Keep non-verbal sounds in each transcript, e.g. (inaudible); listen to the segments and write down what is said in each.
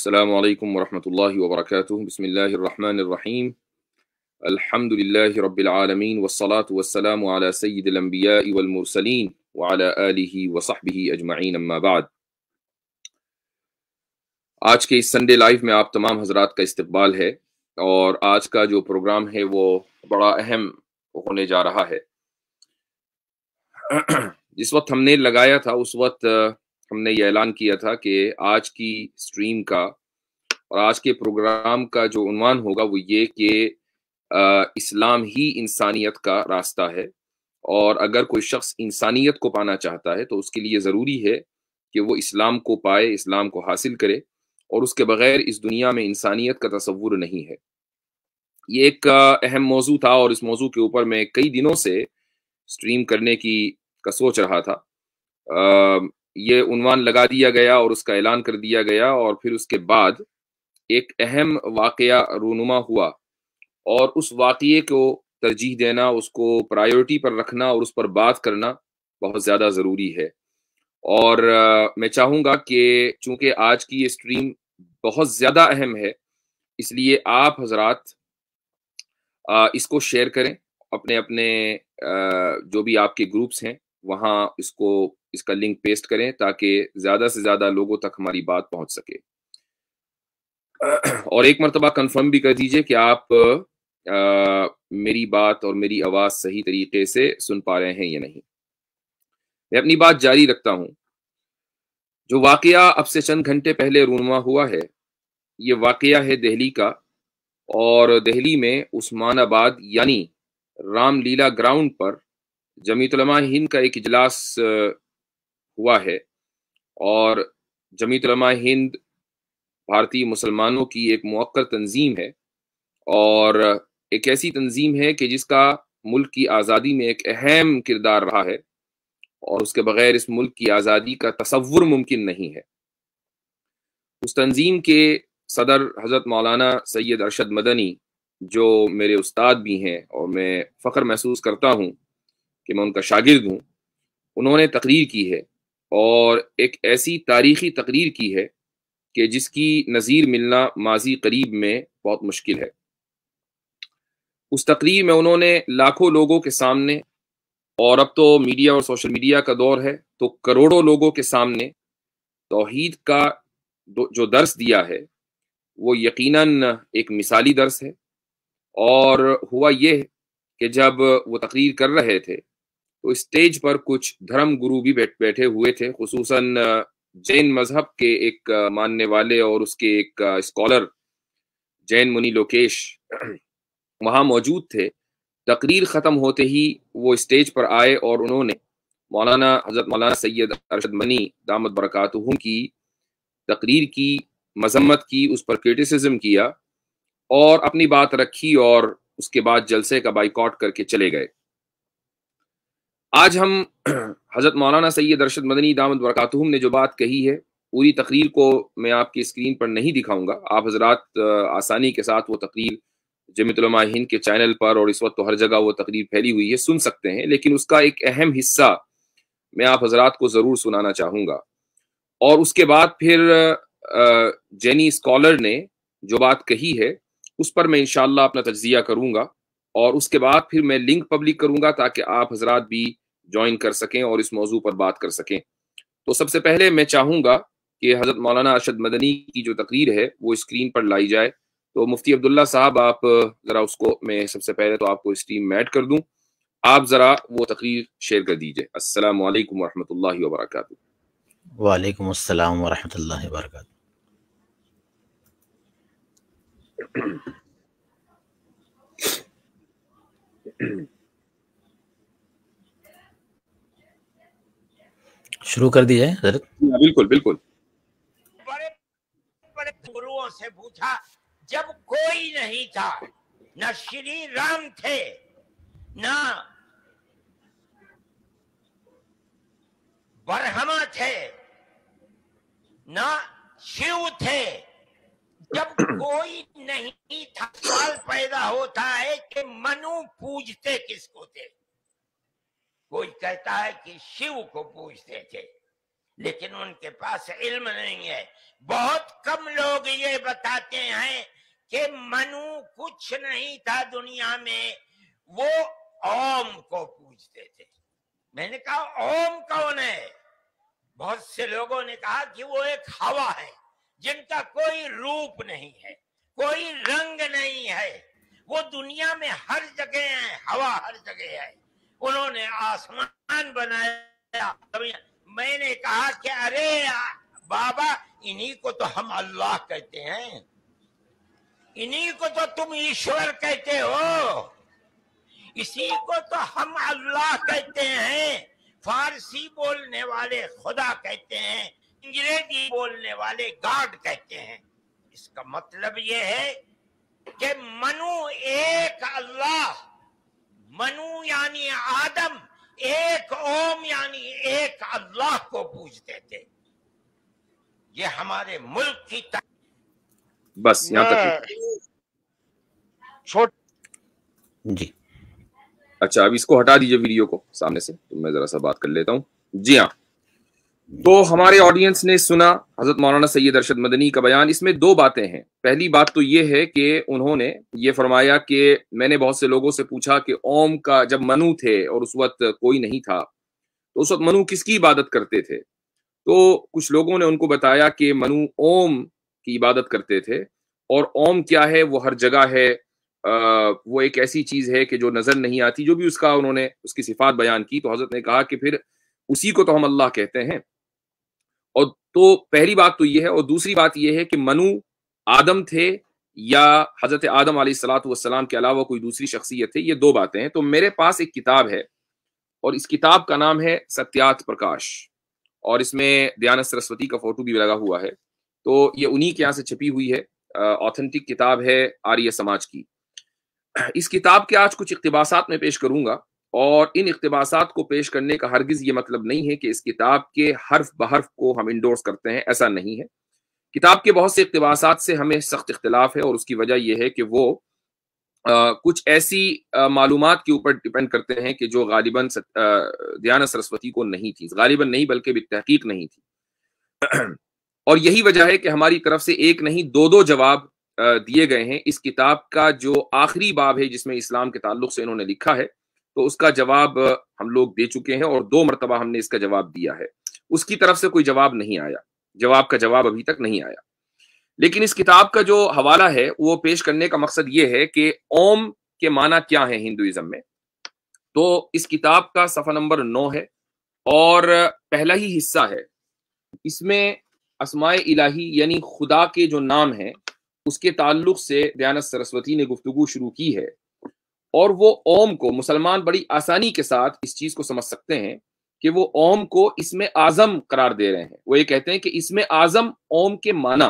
السلام عليكم ورحمة الله وبركاته بسم الله الرحمن الرحيم الحمد لله رب العالمين والصلاة والسلام على سيد الأنبياء والمرسلين وعلى آله وصحبه أجمعين أما بعد आज के इस संडे लाइव में आप तमाम हजरात का इस्तकबाल है और आज का जो प्रोग्राम है वो बड़ा अहम होने जा रहा है जिस वक्त हमने लगाया था उस वक्त हमने ये ऐलान किया था कि आज की स्ट्रीम का और आज के प्रोग्राम का जो उन्वान होगा वो ये कि इस्लाम ही इंसानियत का रास्ता है और अगर कोई शख्स इंसानियत को पाना चाहता है तो उसके लिए ज़रूरी है कि वो इस्लाम को पाए इस्लाम को हासिल करे और उसके बगैर इस दुनिया में इंसानियत का तस्वुर नहीं है ये एक अहम मौजू था और इस मौजू के ऊपर मैं कई दिनों से स्ट्रीम करने की का सोच रहा था आ, ये उनवान लगा दिया गया और उसका ऐलान कर दिया गया और फिर उसके बाद एक अहम वाक़ रूनुमा हुआ और उस वाक़े को तरजीह देना उसको प्रायोरिटी पर रखना और उस पर बात करना बहुत ज़्यादा ज़रूरी है और आ, मैं चाहूँगा कि चूँकि आज की ये स्ट्रीम बहुत ज़्यादा अहम है इसलिए आप हजरात आ, इसको शेयर करें अपने अपने आ, जो भी आपके ग्रुप्स हैं वहाँ इसको इसका लिंक पेस्ट करें ताकि ज़्यादा से ज़्यादा लोगों तक हमारी बात पहुँच सके (clears throat) और एक मरतबा कंफर्म भी कर दीजिए कि आप आ, मेरी बात और मेरी आवाज़ सही तरीके से सुन पा रहे हैं या नहीं मैं अपनी बात जारी रखता हूं जो वाक़ अब से चंद घंटे पहले रूनमा हुआ है ये वाक़ है दहली का और दहली में उस्मानाबाद यानी रामलीला ग्राउंड पर जमीतलमा हिंद का एक इजलास हुआ है और जमीतलमा हिंद भारतीय मुसलमानों की एक मौकर तंजीम है और एक ऐसी तंजीम है कि जिसका मुल्क की आज़ादी में एक अहम किरदार रहा है और उसके बगैर इस मुल्क की आज़ादी का तस्वुर मुमकिन नहीं है उस तंजीम के सदर हज़रत मौलाना सैयद अरशद मदनी जो मेरे उस्ताद भी हैं और मैं फ़ख्र महसूस करता हूँ कि मैं उनका शागिर्द हूँ उन्होंने तकरीर की है और एक ऐसी तारीखी तकरीर की है कि जिसकी नज़ीर मिलना माजी करीब में बहुत मुश्किल है उस तकरीर में उन्होंने लाखों लोगों के सामने और अब तो मीडिया और सोशल मीडिया का दौर है तो करोड़ों लोगों के सामने तोहीद का जो दर्स दिया है वो यकीनन एक मिसाली दर्स है और हुआ यह कि जब वो तकरीर कर रहे थे तो स्टेज पर कुछ धर्म गुरु भी बैठे हुए थे खसूस जैन मजहब के एक मानने वाले और उसके एक स्कॉलर जैन मुनि लोकेश (clears throat) वहाँ मौजूद थे तकरीर ख़त्म होते ही वो स्टेज पर आए और उन्होंने मौलाना हजरत मौलाना सैयद अरशद मनी दामद बरक़ात की तकरीर की मजम्मत की उस पर क्रिटिसिज्म किया और अपनी बात रखी और उसके बाद जलसे का बाइकआउट करके चले गए आज हम (clears throat) हज़रत मौलाना सैद अरशद मदनी दामद वरक़ातहम ने जो बात कही है पूरी तकरीर को मैं आपकी स्क्रीन पर नहीं दिखाऊंगा आप हजरात आसानी के साथ वो तकरीर जमतलमा हिंद के चैनल पर और इस वक्त तो हर जगह वो तकरीर फैली हुई है सुन सकते हैं लेकिन उसका एक अहम हिस्सा मैं आप हजरात को ज़रूर सुनाना चाहूँगा और उसके बाद फिर जेनी स्कॉलर ने जो बात कही है उस पर मैं इनशाला अपना तजिया करूंगा और उसके बाद फिर मैं लिंक पब्लिक करूंगा ताकि आप हजरात भी ज्वाइन कर सकें और इस मौजू पर बात कर सकें तो सबसे पहले मैं चाहूँगा कि हज़रत मौलाना अरशद मदनी की जो तकरीर है वो स्क्रीन पर लाई जाए तो मुफ्ती अब्दुल्ला साहब आप ज़रा उसको मैं सबसे पहले तो आपको स्ट्रीम में ऐड कर दूँ आप ज़रा वो तकरीर शेयर कर दीजिए असल वालेकुम रहमतुल्लाहि वालेकुम अस्सलाम वरहमतुल्लाहि व बरकातहू (clears throat) शुरू कर दीजिए हजरत हाँ, बिल्कुल बिल्कुल बड़े बड़े गुरुओं से पूछा जब कोई नहीं था न श्री राम थे न बरहमा थे न शिव थे जब (clears throat) कोई नहीं था सवाल पैदा होता है कि मनु पूजते किसको थे कोई कहता है कि शिव को पूछते थे लेकिन उनके पास इल्म नहीं है बहुत कम लोग ये बताते हैं कि मनु कुछ नहीं था दुनिया में वो ओम को पूछते थे मैंने कहा ओम कौन है बहुत से लोगों ने कहा कि वो एक हवा है जिनका कोई रूप नहीं है कोई रंग नहीं है वो दुनिया में हर जगह है हवा हर जगह है उन्होंने आसमान बनाया मैंने कहा कि अरे बाबा इन्हीं को तो हम अल्लाह कहते हैं इन्हीं को तो तुम ईश्वर कहते हो इसी को तो हम अल्लाह कहते हैं फारसी बोलने वाले खुदा कहते हैं अंग्रेजी बोलने वाले गॉड कहते हैं इसका मतलब यह है कि मनु एक अल्लाह मनु यानी आदम एक ओम यानी एक अल्लाह को पूजते थे ये हमारे मुल्क की तर... बस यहाँ तक छोट जी अच्छा अब इसको हटा दीजिए वीडियो को सामने से तो मैं जरा सा बात कर लेता हूँ जी हाँ तो हमारे ऑडियंस ने सुना हजरत मौलाना सैयद अरशद मदनी का बयान इसमें दो बातें हैं पहली बात तो ये है कि उन्होंने ये फरमाया कि मैंने बहुत से लोगों से पूछा कि ओम का जब मनु थे और उस वक्त कोई नहीं था तो उस वक्त मनु किसकी इबादत करते थे तो कुछ लोगों ने उनको बताया कि मनु ओम की इबादत करते थे और ओम क्या है वो हर जगह है आ, वो एक ऐसी चीज है कि जो नजर नहीं आती जो भी उसका उन्होंने उसकी सिफात बयान की तो हजरत ने कहा कि फिर उसी को तो हम अल्लाह कहते हैं और तो पहली बात तो ये है और दूसरी बात यह है कि मनु आदम थे या हजरत आदम सलाम के अलावा कोई दूसरी शख्सियत थे ये दो बातें हैं तो मेरे पास एक किताब है और इस किताब का नाम है सत्यात प्रकाश और इसमें दयानंद सरस्वती का फोटो भी लगा हुआ है तो ये उन्हीं के यहाँ से छपी हुई है ऑथेंटिक किताब है आर्य समाज की इस किताब के आज कुछ इकतबास में पेश करूंगा और इन इकतबास को पेश करने का हरगिज़ ये मतलब नहीं है कि इस किताब के हर्फ बहर्फ को हम इंडोर्स करते हैं ऐसा नहीं है किताब के बहुत से इकतबास से हमें सख्त इख्तलाफ है और उसकी वजह यह है कि वो आ, कुछ ऐसी मालूम के ऊपर डिपेंड करते हैं कि जो गालिबा दयाना सरस्वती को नहीं थी गालिबा नहीं बल्कि भी तहकीक नहीं थी (clears throat) और यही वजह है कि हमारी तरफ से एक नहीं दो दो जवाब दिए गए हैं इस किताब का जो आखिरी बाब है जिसमें इस्लाम के ताल्लुक से इन्होंने लिखा है तो उसका जवाब हम लोग दे चुके हैं और दो मरतबा हमने इसका जवाब दिया है उसकी तरफ से कोई जवाब नहीं आया जवाब का जवाब अभी तक नहीं आया लेकिन इस किताब का जो हवाला है वो पेश करने का मकसद ये है कि ओम के माना क्या है हिंदुज़म में तो इस किताब का सफ़ा नंबर नौ है और पहला ही हिस्सा है इसमें असमाय इलाही यानी खुदा के जो नाम है उसके ताल्लुक से दयानत सरस्वती ने गुफ्तु शुरू की है और वो ओम को मुसलमान बड़ी आसानी के साथ इस चीज को समझ सकते हैं कि वो ओम को इसमें आजम करार दे रहे हैं वो ये कहते हैं कि इसमें आजम ओम के माना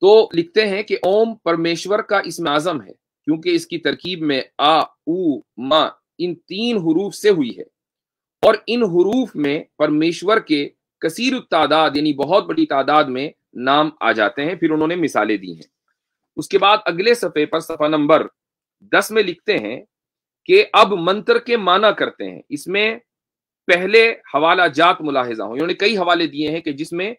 तो लिखते हैं कि ओम परमेश्वर का इसमें आजम है क्योंकि इसकी तरकीब में आ उ मा इन तीन हरूफ से हुई है और इन हरूफ में परमेश्वर के कसीर तादाद यानी बहुत बड़ी तादाद में नाम आ जाते हैं फिर उन्होंने मिसालें दी हैं उसके बाद अगले सफ़े पर सफ़ा नंबर दस में लिखते हैं कि अब मंत्र के माना करते हैं इसमें पहले हवाला जात मुलाहिजा हो इन्होंने कई हवाले दिए हैं कि जिसमें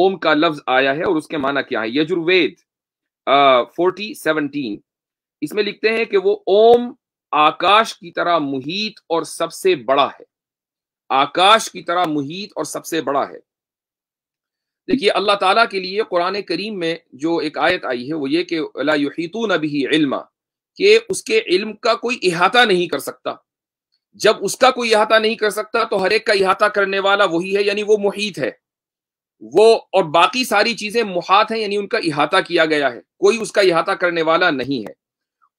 ओम का लफ्ज आया है और उसके माना क्या है यजुर्वेद फोर्टी सेवनटीन इसमें लिखते हैं कि वो ओम आकाश की तरह मुहित और सबसे बड़ा है आकाश की तरह मुहित और सबसे बड़ा है देखिए अल्लाह ताला के लिए कुरान करीम में जो एक आयत आई है वो ये कि अला युहितू नबी इल्मा कि उसके इल्म का कोई इहाता नहीं कर सकता जब उसका कोई अहाता नहीं कर सकता तो हर एक का इहाता करने वाला वही है यानी वो मुहित है वो और बाकी सारी चीजें मुहात हैं यानी उनका इहाता किया गया है कोई उसका इहाता करने वाला नहीं है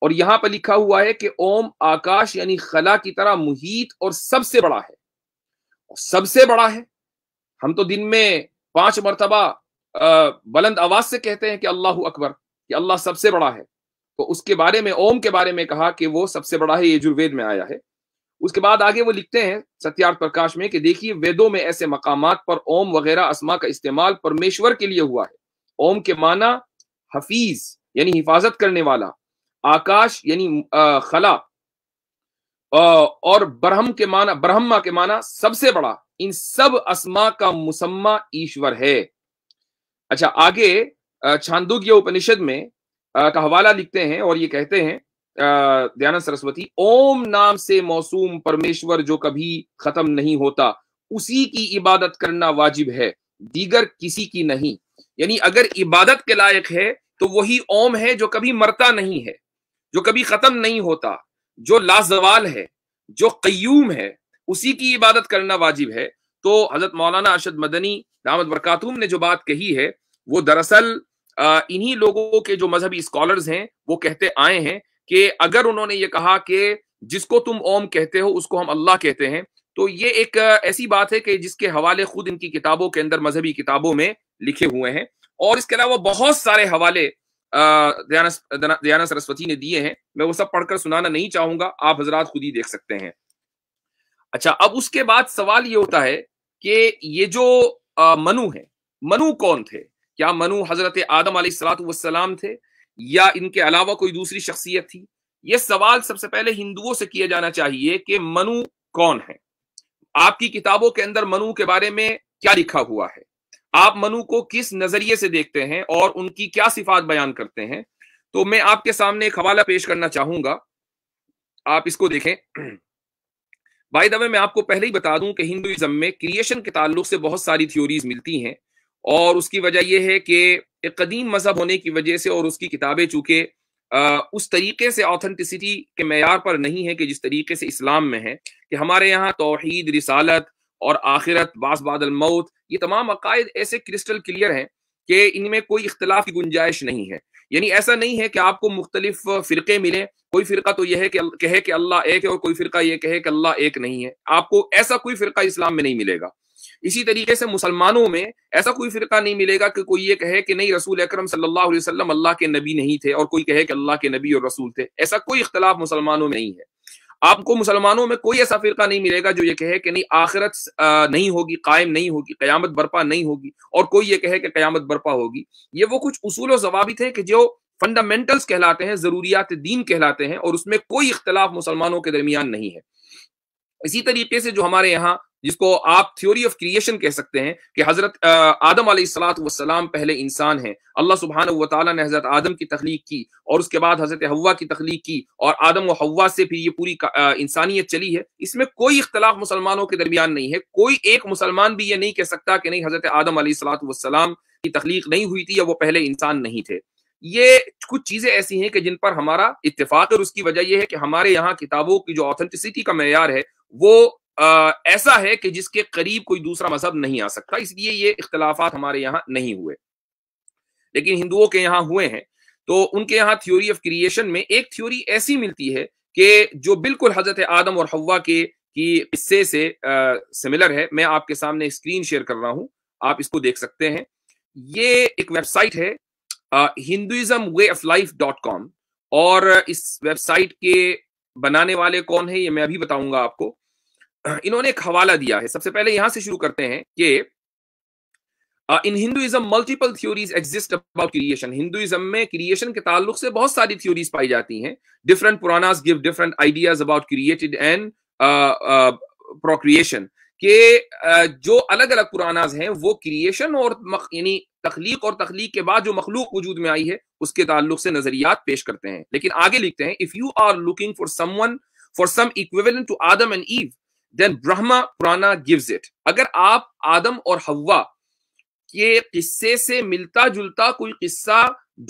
और यहां पर लिखा हुआ है कि ओम आकाश यानी खला की तरह मुहित और सबसे बड़ा है सबसे बड़ा है हम तो दिन में पांच मरतबा बुलंद आवाज से कहते हैं कि अल्लाह अकबर कि अल्लाह सबसे बड़ा है तो उसके बारे में ओम के बारे में कहा कि वो सबसे बड़ा है यजुर्वेद में आया है उसके बाद आगे वो लिखते हैं सत्यार्थ प्रकाश में कि देखिए वेदों में ऐसे मकाम पर ओम वगैरह असमा का इस्तेमाल परमेश्वर के लिए हुआ है ओम के माना हफीज यानी हिफाजत करने वाला आकाश यानी खला और ब्रह्म के माना ब्रह्मा के माना सबसे बड़ा इन सब असमा का मुसम्मा ईश्वर है अच्छा आगे छांदोग्य उपनिषद में का हवाला लिखते हैं और ये कहते हैं दयानंद सरस्वती ओम नाम से मौसूम परमेश्वर जो कभी खत्म नहीं होता उसी की इबादत करना वाजिब है दीगर किसी की नहीं यानी अगर इबादत के लायक है तो वही ओम है जो कभी मरता नहीं है जो कभी खत्म नहीं होता जो लाजवाल है जो कयूम है उसी की इबादत करना वाजिब है तो हजरत मौलाना अरशद मदनी दामद बरकातूम ने जो बात कही है वो दरअसल इन्हीं लोगों के जो मजहबी स्कॉलर्स हैं वो कहते आए हैं कि अगर उन्होंने ये कहा कि जिसको तुम ओम कहते हो उसको हम अल्लाह कहते हैं तो ये एक ऐसी बात है कि जिसके हवाले खुद इनकी किताबों के अंदर मजहबी किताबों में लिखे हुए हैं और इसके अलावा बहुत सारे हवाले दयाना सरस्वती ने दिए हैं मैं वो सब पढ़कर सुनाना नहीं चाहूंगा आप हजरात खुद ही देख सकते हैं अच्छा अब उसके बाद सवाल ये होता है कि ये जो मनु है मनु कौन थे क्या मनु हजरत आदम सलाम थे या इनके अलावा कोई दूसरी शख्सियत थी ये सवाल सबसे पहले हिंदुओं से किया जाना चाहिए कि मनु कौन है आपकी किताबों के अंदर मनु के बारे में क्या लिखा हुआ है आप मनु को किस नजरिए से देखते हैं और उनकी क्या सिफात बयान करते हैं तो मैं आपके सामने एक हवाला पेश करना चाहूंगा आप इसको देखें भाई (clears throat) दवे मैं आपको पहले ही बता दूं कि हिंदुइज्म में क्रिएशन के ताल्लुक से बहुत सारी थ्योरीज मिलती हैं और उसकी वजह यह है कि एक कदीम मजहब होने की वजह से और उसकी किताबें चूंकि उस तरीके से ऑथेंटिसिटी के मैार पर नहीं है कि जिस तरीके से इस्लाम में है कि हमारे यहाँ तोहद रिसालत और आखिरत बास बादल मौत ये तमाम अकायद ऐसे क्रिस्टल क्लियर हैं कि इनमें कोई इख्तलाफ की गुंजाइश नहीं है यानी ऐसा नहीं है कि आपको मुख्तलिफ फ़िरके मिले कोई फ़िरका तो यह है कि कहे कि अल्लाह एक है और कोई फ़िरका ये कहे कि अल्लाह एक नहीं है आपको ऐसा कोई फ़िरका इस्लाम में नहीं मिलेगा इसी तरीके से मुसलमानों में ऐसा कोई फिरका नहीं मिलेगा कि कोई ये कहे कि नहीं रसूल अक्रम सल्लाम अल्लाह के नबी नहीं थे और कोई कहे कि अल्लाह के नबी और रसूल थे ऐसा कोई इख्तलाफ मुसलमानों में नहीं है आपको मुसलमानों में कोई ऐसा फिरका नहीं मिलेगा जो ये कहे कि नहीं आखिरत नहीं होगी कायम नहीं होगी कयामत बर्पा नहीं होगी और कोई ये कहे कि कयामत बर्पा होगी ये वो कुछ उसूल जवाबित हैं कि जो फंडामेंटल्स कहलाते हैं जरूरियात दीन कहलाते हैं और उसमें कोई इख्तलाफ मुसलमानों के दरमियान नहीं है इसी तरीके से जो हमारे यहाँ जिसको आप थ्योरी ऑफ क्रिएशन कह सकते हैं कि हजरत आदम सलाम पहले इंसान हैं अल्लाह सुबहान व ने हजरत आदम की तख्लीक की और उसके बाद हजरत हवा की तख्लीक की और आदम व हवा से फिर ये पूरी इंसानियत चली है इसमें कोई इख्तलाफ मुसलमानों के दरमियान नहीं है कोई एक मुसलमान भी ये नहीं कह सकता कि नहीं हजरत आदम सलाम की तख्लीक नहीं हुई थी या वो पहले इंसान नहीं थे ये कुछ चीजें ऐसी हैं कि जिन पर हमारा इत्तेफाक और उसकी वजह यह है कि हमारे यहाँ किताबों की जो ऑथेंटिसिटी का मैार है वो ऐसा है कि जिसके करीब कोई दूसरा मजहब नहीं आ सकता इसलिए ये इख्तलाफात हमारे यहाँ नहीं हुए लेकिन हिंदुओं के यहाँ हुए हैं तो उनके यहाँ थ्योरी ऑफ क्रिएशन में एक थ्योरी ऐसी मिलती है कि जो बिल्कुल हजरत आदम और हवा के की किस्से से सिमिलर है मैं आपके सामने स्क्रीन शेयर कर रहा हूँ आप इसको देख सकते हैं ये एक वेबसाइट है Hinduism way of life dot com और इस वेबसाइट के बनाने वाले कौन है ये मैं अभी बताऊंगा आपको (clears throat) इन्होंने एक हवाला दिया है सबसे पहले यहां से शुरू करते हैं कि in Hinduism multiple theories exist about creation Hinduism में क्रिएशन के ताल्लुक से बहुत सारी थ्योरीज पाई जाती हैं different Puranas give different ideas about created and procreation के uh, जो अलग अलग पुरानाज हैं वो क्रिएशन और यानी तखलीक और तखलीक के बाद जो मखलूक वजूद में आई है उसके ताल्लुक से नजरियात पेश करते हैं लेकिन आगे लिखते हैं if you are looking for someone for some equivalent to Adam and Eve then Brahma Purana gives it अगर आप आदम और हवा के किस्से से मिलता जुलता कोई किस्सा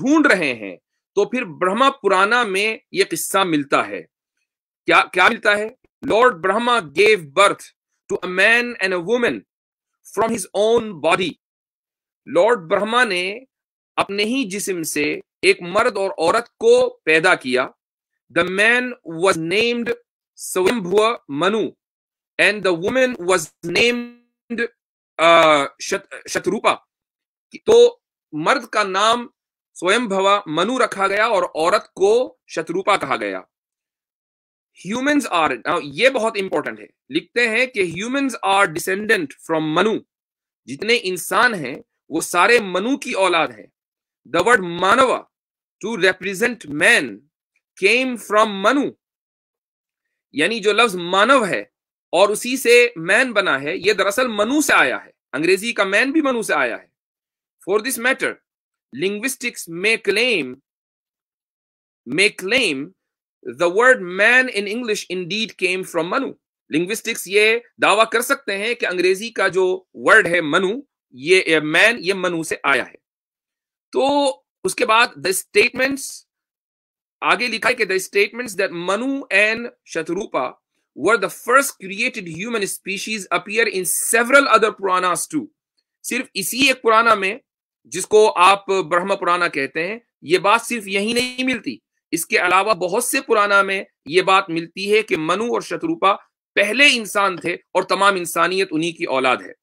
ढूंढ रहे हैं तो फिर ब्रह्मा पुराना में यह किस्सा मिलता है क्या क्या मिलता है Lord Brahma gave birth to a man and a woman from his own body Lord Brahma ने अपने ही जिस्म से एक मर्द और औरत को पैदा किया द मैन वॉज नेम्ड स्वयं Manu and the woman was named uh, तो मर्द का नाम स्वयं भवा मनु रखा गया और औरत को शत्रुपा कहा गया ह्यूमन्स आर ये बहुत इंपॉर्टेंट है लिखते हैं कि humans are descendant from Manu जितने इंसान हैं वो सारे मनु की औलाद है the word manava to represent man came from Manu यानी जो लफ्ज मानव है और उसी से मैन बना है यह दरअसल मनु से आया है अंग्रेजी का मैन भी मनु से आया है for this matter linguistics may claim may claim the word man in English indeed came from Manu linguistics ये दावा कर सकते हैं कि अंग्रेजी का जो वर्ड है मनु ये मैन ये मनु से आया है तो उसके बाद द स्टेटमेंट्स आगे लिखा है कि the statements that Manu and Shatarupa were the first created human species appear in several other Puranas too. सिर्फ इसी एक पुराना में जिसको आप ब्रह्म पुराना कहते हैं ये बात सिर्फ यही नहीं मिलती इसके अलावा बहुत से पुराना में ये बात मिलती है कि मनु और शत्रुपा पहले इंसान थे और तमाम इंसानियत उन्हीं की औलाद है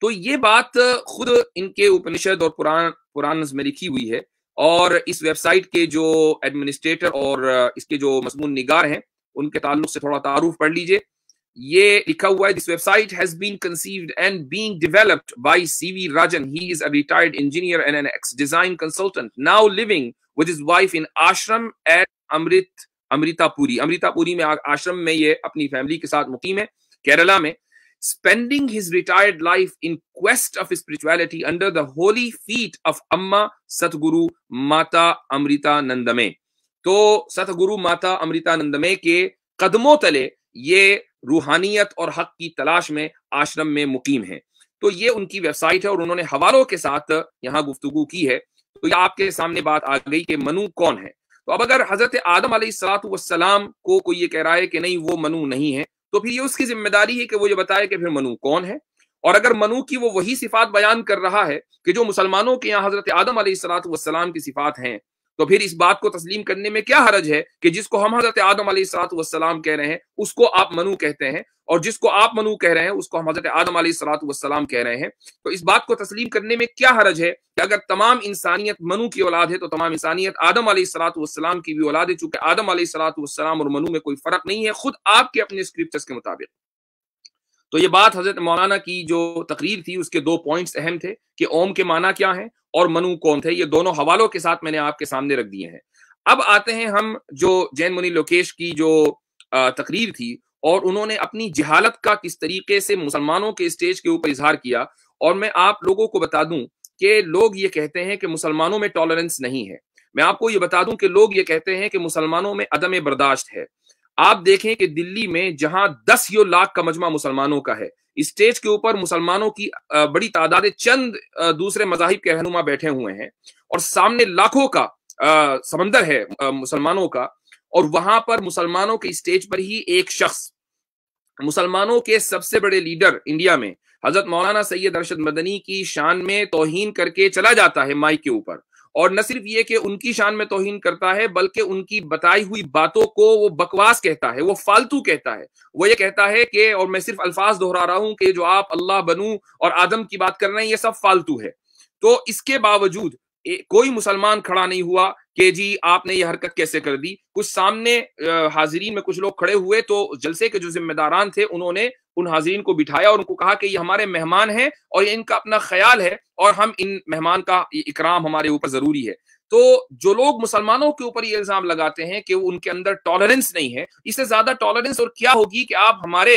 तो ये बात खुद इनके उपनिषद और पुराण पुराण में लिखी हुई है और इस वेबसाइट के जो एडमिनिस्ट्रेटर और इसके जो मजमून निगार हैं उनके ताल्लुक से थोड़ा तारुफ पढ़ लीजिए ये लिखा हुआ है this website has been conceived and being developed by CV Rajan he is a retired engineer and an ex design consultant now living with his wife in ashram at अमृत अमृतापुरी अमृतापुरी में आश्रम में ये अपनी फैमिली के साथ मुकीम है केरला में spending his retired life in quest of spirituality under the holy feet of Amma Satguru Mata Amrita Nandame. तो सतगुरु माता अमृतानंद में के कदमों तले ये रूहानियत और हक की तलाश में आश्रम में मुकीम है तो ये उनकी वेबसाइट है और उन्होंने हवालों के साथ यहाँ गुफ्तगु की है तो ये आपके सामने बात आ गई कि मनु कौन है तो अब अगर हजरत आदम सलाम को कोई ये कह रहा है कि नहीं वो मनु नहीं है तो फिर ये उसकी जिम्मेदारी है कि वो ये बताए कि फिर मनु कौन है और अगर मनु की वो वही सिफात बयान कर रहा है कि जो मुसलमानों के यहाँ हजरत आदम सलाम की सिफात हैं तो फिर इस बात को तस्लीम करने में क्या हरज है कि जिसको हम हजरत आदम सलाम कह रहे हैं उसको आप मनु कहते हैं और जिसको आप मनु कह रहे हैं उसको हम हजरत आदम सलाम कह रहे हैं तो इस बात को तस्लीम करने में क्या हरज है कि अगर तमाम इंसानियत मनु की औलाद है तो तमाम इंसानियत आदम सलाम की भी औलाद है चूंकि आदम सलाम और मनु में कोई फर्क नहीं है खुद आपके अपने स्क्रिप्ट के मुताबिक तो ये बात हजरत मौलाना की जो तकरीर थी उसके दो पॉइंट्स अहम थे कि ओम के माना क्या है और मनु कौन थे ये दोनों हवालों के साथ मैंने आपके सामने रख दिए हैं अब आते हैं हम जो जैन मुनि लोकेश की जो तकरीर थी और उन्होंने अपनी जहालत का किस तरीके से मुसलमानों के स्टेज के ऊपर इजहार किया और मैं आप लोगों को बता दूं कि लोग ये कहते हैं कि मुसलमानों में टॉलरेंस नहीं है मैं आपको ये बता दूं कि लोग ये कहते हैं कि मुसलमानों में अदम बर्दाश्त है आप देखें कि दिल्ली में जहां दस यो लाख का मजमा मुसलमानों का है स्टेज के ऊपर मुसलमानों की बड़ी तादाद चंद दूसरे मजाहिब के रहनुमा बैठे हुए हैं और सामने लाखों का समंदर है मुसलमानों का और वहां पर मुसलमानों के स्टेज पर ही एक शख्स मुसलमानों के सबसे बड़े लीडर इंडिया में हजरत मौलाना सैयद अरशद मदनी की शान में तोहीन करके चला जाता है माइक के ऊपर और न सिर्फ ये कि उनकी शान में तोहिन करता है बल्कि उनकी बताई हुई बातों को वो बकवास कहता है वो फालतू कहता है वो ये कहता है कि और मैं सिर्फ अल्फाज दोहरा रहा हूं कि जो आप अल्लाह बनू और आदम की बात कर रहे हैं ये सब फालतू है तो इसके बावजूद कोई मुसलमान खड़ा नहीं हुआ कि जी आपने ये हरकत कैसे कर दी कुछ सामने हाजिरीन में कुछ लोग खड़े हुए तो जलसे के जो जिम्मेदारान थे उन्होंने उन हाजिरीन को बिठाया और उनको कहा कि ये हमारे मेहमान हैं और ये इनका अपना ख्याल है और हम इन मेहमान का इकराम हमारे ऊपर जरूरी है तो जो लोग मुसलमानों के ऊपर ये इल्जाम लगाते हैं कि उनके अंदर टॉलरेंस नहीं है इससे ज्यादा टॉलरेंस और क्या होगी कि आप हमारे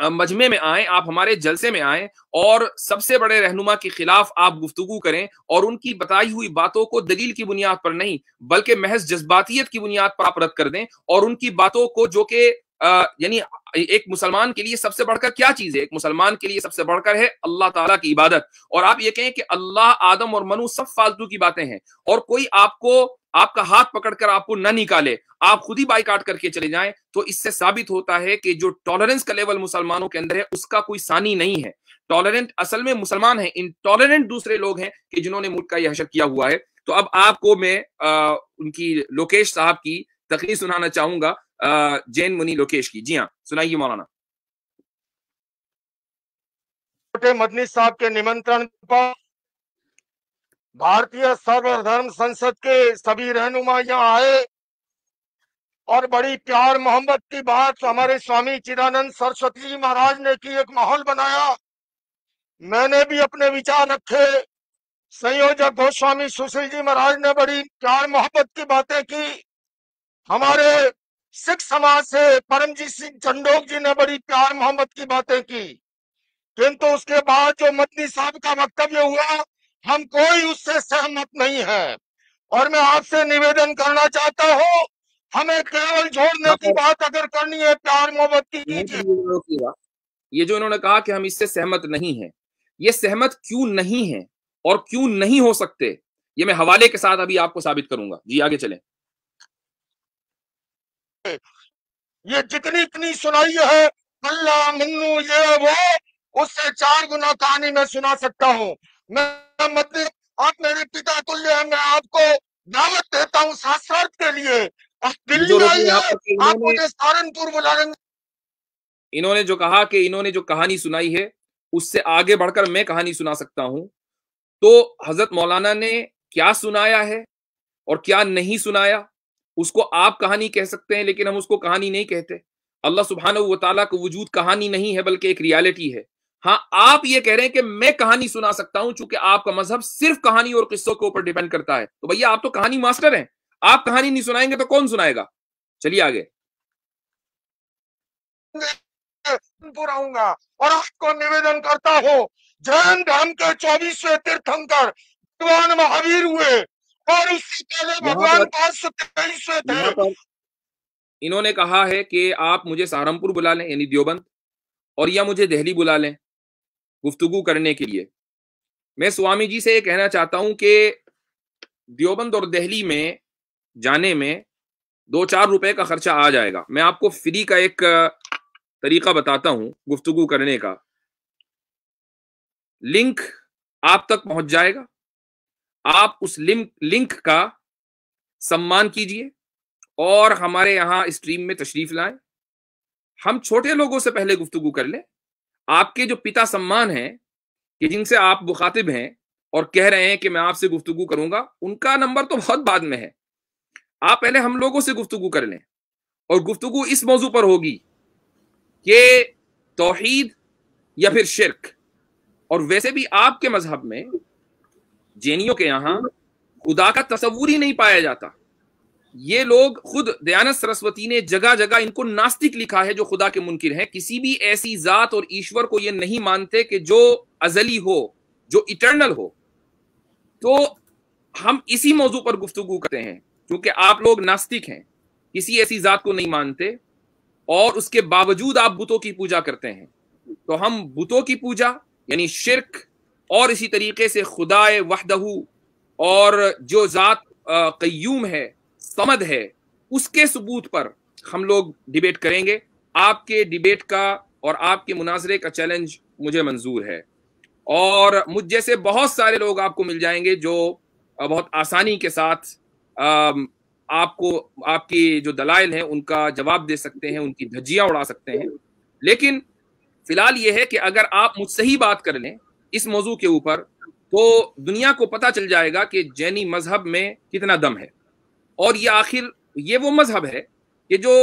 मजमे में आए आप हमारे जलसे में आए और सबसे बड़े रहनुमा के खिलाफ आप गुफ्तगु करें और उनकी बताई हुई बातों को दलील की बुनियाद पर नहीं बल्कि महज जज्बातीत की बुनियाद पर आप रद्द कर दें और उनकी बातों को जो कि यानी एक मुसलमान के लिए सबसे बढ़कर क्या चीज है एक मुसलमान के लिए सबसे बढ़कर है अल्लाह ताला की इबादत और आप ये कहें कि अल्लाह आदम और मनु सब फालतू की बातें हैं और कोई आपको आपका हाथ पकड़कर आपको न निकाले आप खुद ही काट करके चले जाएं तो इससे साबित होता है कि जो टॉलरेंस का लेवल मुसलमानों के अंदर है उसका कोई सानी नहीं है टॉलरेंट असल में मुसलमान है इनटॉलरेंट दूसरे लोग हैं कि जिन्होंने मुल्क का यह किया हुआ है तो अब आपको मैं आ, उनकी लोकेश साहब की तकरीर सुनाना चाहूंगा जैन मुनि लोकेश की जी हाँ सुनाइए मौलाना छोटे मदनी साहब के निमंत्रण पर भारतीय सर्वधर्म संसद के सभी रहनुमा यहाँ आए और बड़ी प्यार मोहब्बत की बात हमारे स्वामी चिदानंद सरस्वती जी महाराज ने की एक माहौल बनाया मैंने भी अपने विचार रखे संयोजक गोस्वामी सुशील जी महाराज ने बड़ी प्यार मोहब्बत की बातें की हमारे सिख समाज से परमजीत सिंह चंडोक जी ने बड़ी प्यार मोहम्मद की बातें की किंतु उसके बाद जो मतनी साहब का वक्तव्य हुआ हम कोई उससे सहमत नहीं है और मैं आपसे निवेदन करना चाहता हूँ हमें केवल छोड़ने की बात अगर करनी है प्यार मोहब्बत की ये जो इन्होंने कहा कि हम इससे सहमत नहीं है ये सहमत क्यों नहीं है और क्यों नहीं हो सकते ये मैं हवाले के साथ अभी आपको साबित करूंगा जी आगे चलें ये जितनी इतनी सुनाई है अल्लाह मुन्नु ये वो उससे चार गुना कहानी में सुना सकता हूँ मैं मध्य आप मेरे पिता तुल्य है मैं आपको दावत देता हूँ शास्त्रार्थ के लिए सहारनपुर इन्होंने जो कहा कि इन्होंने जो कहानी सुनाई है उससे आगे बढ़कर मैं कहानी सुना सकता हूं तो हजरत मौलाना ने क्या सुनाया है और क्या नहीं सुनाया उसको आप कहानी कह सकते हैं लेकिन हम उसको कहानी नहीं कहते अल्लाह सुबहान व का वजूद कहानी नहीं है बल्कि एक रियालिटी है हाँ आप ये कह रहे हैं कि मैं कहानी सुना सकता हूं चूंकि आपका मजहब सिर्फ कहानी और किस्सों के ऊपर डिपेंड करता है तो भैया आप तो कहानी मास्टर हैं आप कहानी नहीं सुनाएंगे तो कौन सुनाएगा चलिए आगे और आपको निवेदन करता हूँ जैन धाम के चौबीसवें तीर्थंकर भगवान महावीर हुए और उससे पहले भगवान पास सौ थे इन्होंने कहा है कि आप मुझे सहारनपुर बुला लें यानी देवबंद और या मुझे दिल्ली बुला लें गुफ्तगु करने के लिए मैं स्वामी जी से ये कहना चाहता हूं कि देवबंद और दिल्ली में जाने में दो चार रुपए का खर्चा आ जाएगा मैं आपको फ्री का एक तरीका बताता हूं गुफ्तगु करने का लिंक आप तक पहुंच जाएगा आप उस लिंक लिंक का सम्मान कीजिए और हमारे यहाँ स्ट्रीम में तशरीफ लाएं हम छोटे लोगों से पहले गुफ्तगु कर लें आपके जो पिता सम्मान हैं कि जिनसे आप मुखातिब हैं और कह रहे हैं कि मैं आपसे गुफ्तगु करूंगा उनका नंबर तो बहुत बाद में है आप पहले हम लोगों से गुफ्तगु कर लें और गुफ्तगु इस मौजू पर होगी कि तोहीद या फिर शिरक और वैसे भी आपके मजहब में जेनियो के यहां खुदा का तस्वूर ही नहीं पाया जाता ये लोग खुद दयानंद सरस्वती ने जगह जगह इनको नास्तिक लिखा है जो खुदा के मुनकिर हैं किसी भी ऐसी जात और ईश्वर को ये नहीं मानते कि जो अजली हो जो इटर्नल हो तो हम इसी मौजू पर गुफ्तगु करते हैं क्योंकि आप लोग नास्तिक हैं किसी ऐसी जात को नहीं मानते और उसके बावजूद आप बुतों की पूजा करते हैं तो हम बुतों की पूजा यानी शिरक और इसी तरीके से खुदाए वहदहू और जो ज़ात कयूम है समद है उसके सबूत पर हम लोग डिबेट करेंगे आपके डिबेट का और आपके मुनाजरे का चैलेंज मुझे मंजूर है और मुझ जैसे बहुत सारे लोग आपको मिल जाएंगे जो बहुत आसानी के साथ आपको आपकी जो दलाइल हैं उनका जवाब दे सकते हैं उनकी धज्जियाँ उड़ा सकते हैं लेकिन फिलहाल यह है कि अगर आप मुझसे ही बात कर लें इस मौजू के ऊपर तो दुनिया को पता चल जाएगा कि जैनी मजहब में कितना दम है और ये आखिर ये वो मजहब है कि जो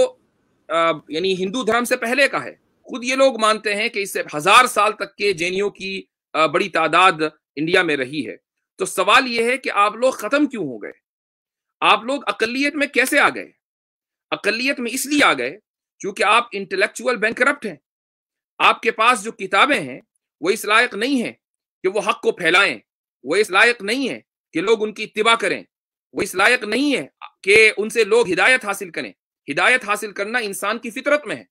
यानी हिंदू धर्म से पहले का है खुद ये लोग मानते हैं कि इससे हजार साल तक के जैनियों की आ, बड़ी तादाद इंडिया में रही है तो सवाल यह है कि आप लोग खत्म क्यों हो गए आप लोग अकलियत में कैसे आ गए अकलियत में इसलिए आ गए क्योंकि आप इंटेलेक्चुअल बैंक हैं आपके पास जो किताबें हैं वो इस लायक नहीं है कि वो हक को फैलाएं वो इस लायक नहीं है कि लोग उनकी इतबा करें वो इस लायक नहीं है कि उनसे लोग हिदायत हासिल करें हिदायत हासिल करना इंसान की फितरत में है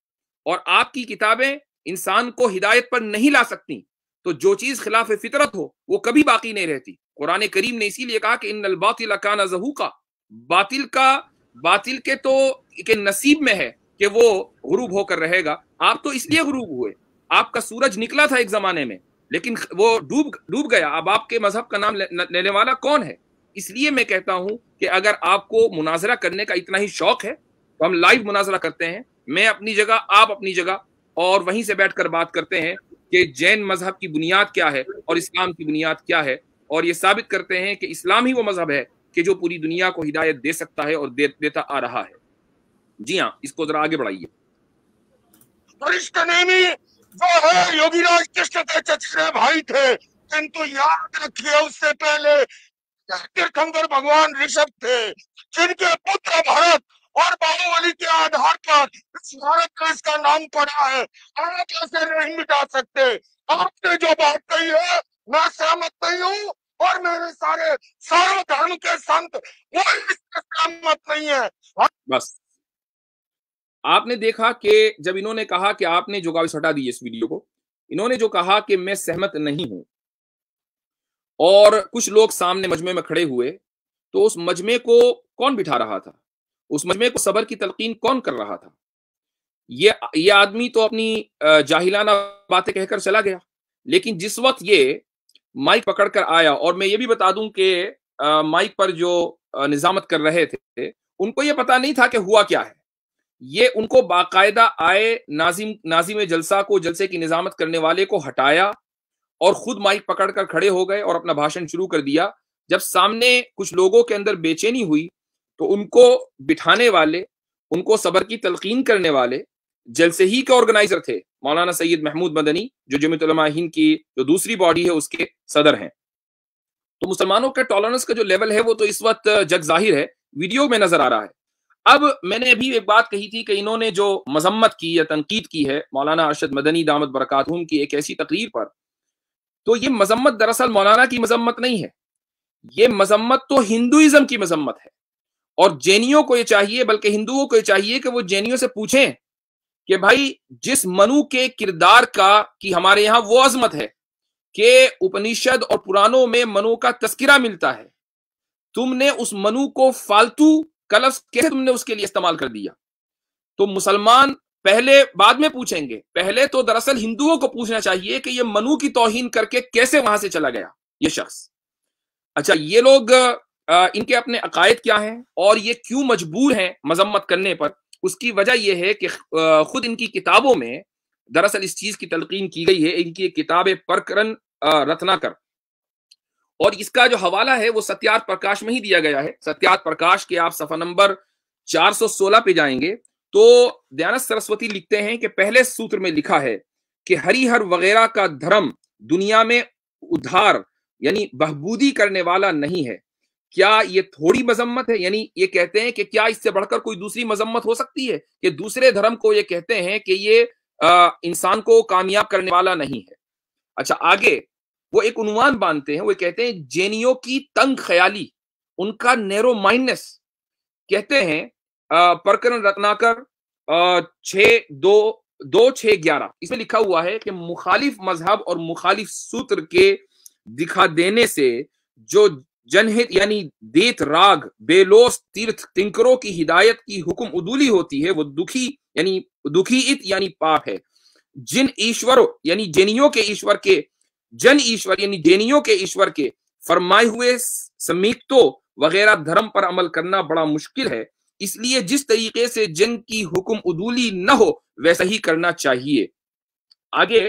और आपकी किताबें इंसान को हिदायत पर नहीं ला सकती तो जो चीज खिलाफ फितरत हो वो कभी बाकी नहीं रहती कुरान करीम ने इसीलिए कहा कि इन बातिल काना का बातिल का बातिल के तो के नसीब में है कि वो गुरूब होकर रहेगा आप तो इसलिए गुरूब हुए आपका सूरज निकला था एक जमाने में लेकिन वो डूब डूब गया अब आपके मजहब का नाम ले, लेने वाला कौन है इसलिए मैं कहता हूं कि अगर आपको मुनाजरा करने का इतना ही शौक है तो हम लाइव मुनाजरा करते हैं मैं अपनी जगह आप अपनी जगह और वहीं से बैठकर बात करते हैं कि जैन मजहब की बुनियाद क्या है और इस्लाम की बुनियाद क्या है और ये साबित करते हैं कि इस्लाम ही वो मजहब है कि जो पूरी दुनिया को हिदायत दे सकता है और दे, देता आ रहा है जी हाँ इसको जरा आगे बढ़ाइए वो है योगी राज कृष्ण के चचेरे भाई थे किंतु याद रखिए उससे पहले तीर्थंकर भगवान ऋषभ थे जिनके पुत्र भारत और बाहुबली के आधार पर इस भारत का इसका नाम पड़ा है आप ऐसे नहीं मिटा सकते आपने जो बात कही है मैं सहमत नहीं हूँ और मेरे सारे सारे धर्म के संत वो इससे सहमत नहीं है बस आपने देखा कि जब इन्होंने कहा कि आपने जो गाविस हटा दी इस वीडियो को इन्होंने जो कहा कि मैं सहमत नहीं हूं और कुछ लोग सामने मजमे में खड़े हुए तो उस मजमे को कौन बिठा रहा था उस मजमे को सबर की तलकीन कौन कर रहा था ये ये आदमी तो अपनी जाहिलाना बातें कहकर चला गया लेकिन जिस वक्त ये माइक पकड़कर आया और मैं ये भी बता दूं कि माइक पर जो निजामत कर रहे थे उनको ये पता नहीं था कि हुआ क्या है ये उनको बाकायदा आए नाजिम नाजिम जलसा को जलसे की निजामत करने वाले को हटाया और खुद माइक पकड़कर खड़े हो गए और अपना भाषण शुरू कर दिया जब सामने कुछ लोगों के अंदर बेचैनी हुई तो उनको बिठाने वाले उनको सबर की तलकीन करने वाले जलसे ही के ऑर्गेनाइजर थे मौलाना सैयद महमूद मदनी जो जमतमाहीन की जो दूसरी बॉडी है उसके सदर हैं तो मुसलमानों के टॉलरेंस का जो लेवल है वो तो इस वक्त जग जाहिर है वीडियो में नजर आ रहा है अब मैंने अभी एक बात कही थी कि इन्होंने जो मजम्मत की या तनकीद की है मौलाना अरशद मदनी दामद बरकातहम की एक ऐसी तकरीर पर तो ये मजम्मत दरअसल मौलाना की मजम्मत नहीं है ये मजम्मत तो हिंदुइज्म की मजम्मत है और जैनियों को ये चाहिए बल्कि हिंदुओं को ये चाहिए कि वो जैनियों से पूछें कि भाई जिस मनु के किरदार का कि हमारे यहां वो अजमत है कि उपनिषद और पुराणों में मनु का तस्करा मिलता है तुमने उस मनु को फालतू कलफ कैसे तुमने उसके लिए इस्तेमाल कर दिया तो मुसलमान पहले बाद में पूछेंगे पहले तो दरअसल हिंदुओं को पूछना चाहिए कि ये मनु की तोहिन करके कैसे वहां से चला गया ये शख्स अच्छा ये लोग इनके अपने अकायद क्या हैं और ये क्यों मजबूर हैं मजम्मत करने पर उसकी वजह यह है कि खुद इनकी किताबों में दरअसल इस चीज की तलकीन की गई है इनकी किताबें रत्ना रत्नाकर और इसका जो हवाला है वो सत्यार्थ प्रकाश में ही दिया गया है सत्यार्थ प्रकाश के आप सफा नंबर 416 पे जाएंगे तो दयानंद सरस्वती लिखते हैं कि पहले सूत्र में लिखा है कि हरिहर वगैरह का धर्म दुनिया में उधार यानी बहबूदी करने वाला नहीं है क्या ये थोड़ी मजम्मत है यानी ये कहते हैं कि क्या इससे बढ़कर कोई दूसरी मजम्मत हो सकती है कि दूसरे धर्म को ये कहते हैं कि ये इंसान को कामयाब करने वाला नहीं है अच्छा आगे वो एक उन्वान बांधते हैं वो कहते हैं जेनियो की तंग ख्याली उनका नेरो माइंडनेस कहते हैं प्रकरण रत्नाकर छ दो दो छ ग्यारह इसमें लिखा हुआ है कि मुखालिफ मजहब और मुखालिफ सूत्र के दिखा देने से जो जनहित यानी देत राग बेलोस तीर्थ तिंकरों की हिदायत की हुक्म उदूली होती है वो दुखी यानी दुखी इत यानी पाप है जिन ईश्वरों यानी जेनियो के ईश्वर के जन ईश्वर यानी जैनियों के ईश्वर के फरमाए हुए समीक्तों वगैरह धर्म पर अमल करना बड़ा मुश्किल है इसलिए जिस तरीके से जन की हुक्म उदूली न हो वैसा ही करना चाहिए आगे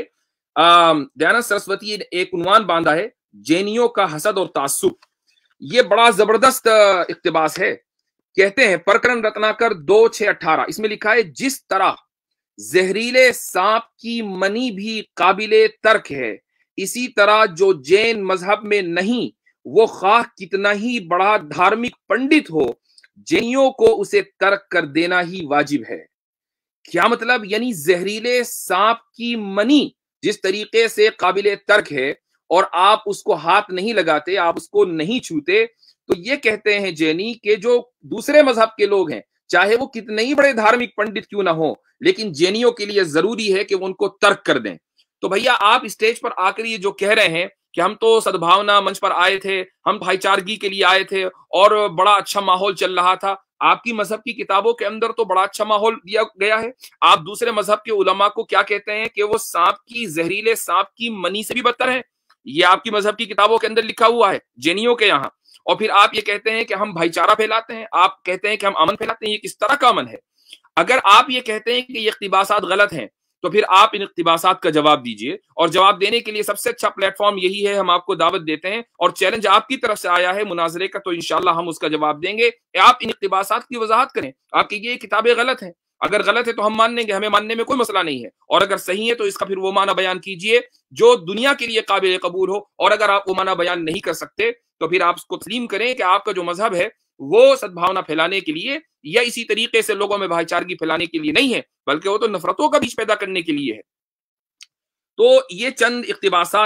दयानंद सरस्वती ने एक उन्वान बांधा है जैनियों का हसद और तासुब ये बड़ा जबरदस्त इकतबास है कहते हैं प्रकरण रत्नाकर दो छ अठारह इसमें लिखा है जिस तरह जहरीले सांप की मनी भी काबिले तर्क है इसी तरह जो जैन मजहब में नहीं वो खा कितना ही बड़ा धार्मिक पंडित हो जैनियों को उसे तर्क कर देना ही वाजिब है क्या मतलब यानी जहरीले सांप की मनी जिस तरीके से काबिल तर्क है और आप उसको हाथ नहीं लगाते आप उसको नहीं छूते तो ये कहते हैं जैनी के जो दूसरे मजहब के लोग हैं चाहे वो कितने ही बड़े धार्मिक पंडित क्यों ना हो लेकिन जैनियों के लिए जरूरी है कि वो उनको तर्क कर दें तो भैया आप स्टेज पर आकर ये जो कह रहे हैं कि हम तो सद्भावना मंच पर आए थे हम भाईचारगी के लिए आए थे और बड़ा अच्छा माहौल चल रहा था आपकी मजहब की किताबों के अंदर तो बड़ा अच्छा माहौल दिया गया है आप दूसरे मजहब के उलमा को क्या कहते हैं कि वो सांप की जहरीले सांप की मनी से भी बदतर है ये आपकी मजहब की किताबों के अंदर लिखा हुआ है जेनियो के यहाँ और फिर आप ये कहते हैं कि हम भाईचारा फैलाते हैं आप कहते हैं कि हम अमन फैलाते हैं ये किस तरह का अमन है अगर आप ये कहते हैं कि ये इकतबासात गलत हैं तो फिर आप इन इकतबास का जवाब दीजिए और जवाब देने के लिए सबसे अच्छा प्लेटफॉर्म यही है हम आपको दावत देते हैं और चैलेंज आपकी तरफ से आया है मुनाजरे का तो इनशाला हम उसका जवाब देंगे आप इन इकतबास की वजाहत करें आपकी ये किताबें गलत हैं अगर गलत है तो हम मान लेंगे हमें मानने में कोई मसला नहीं है और अगर सही है तो इसका फिर वो माना बयान कीजिए जो दुनिया के लिए काबिल कबूल हो और अगर आप वो माना बयान नहीं कर सकते तो फिर आप उसको तस्लीम करें कि आपका जो मजहब है वो सद्भावना फैलाने के लिए या इसी तरीके से लोगों में भाईचारगी फैलाने के लिए नहीं है बल्कि वो तो नफरतों का बीच पैदा करने के लिए है तो ये चंद इकतबास